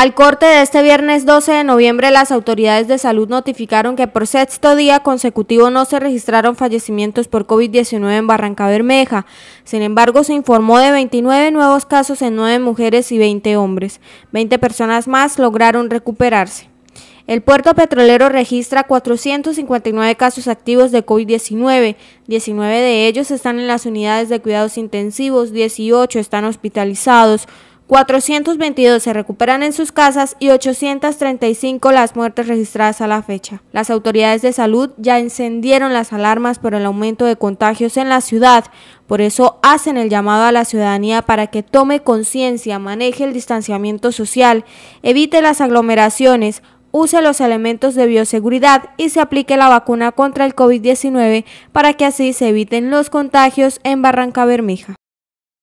Al corte de este viernes 12 de noviembre, las autoridades de salud notificaron que por sexto día consecutivo no se registraron fallecimientos por COVID-19 en Barranca Bermeja. Sin embargo, se informó de 29 nuevos casos en 9 mujeres y 20 hombres. 20 personas más lograron recuperarse. El puerto petrolero registra 459 casos activos de COVID-19, 19 de ellos están en las unidades de cuidados intensivos, 18 están hospitalizados, 422 se recuperan en sus casas y 835 las muertes registradas a la fecha. Las autoridades de salud ya encendieron las alarmas por el aumento de contagios en la ciudad, por eso hacen el llamado a la ciudadanía para que tome conciencia, maneje el distanciamiento social, evite las aglomeraciones, use los elementos de bioseguridad y se aplique la vacuna contra el COVID-19 para que así se eviten los contagios en Barranca Bermeja.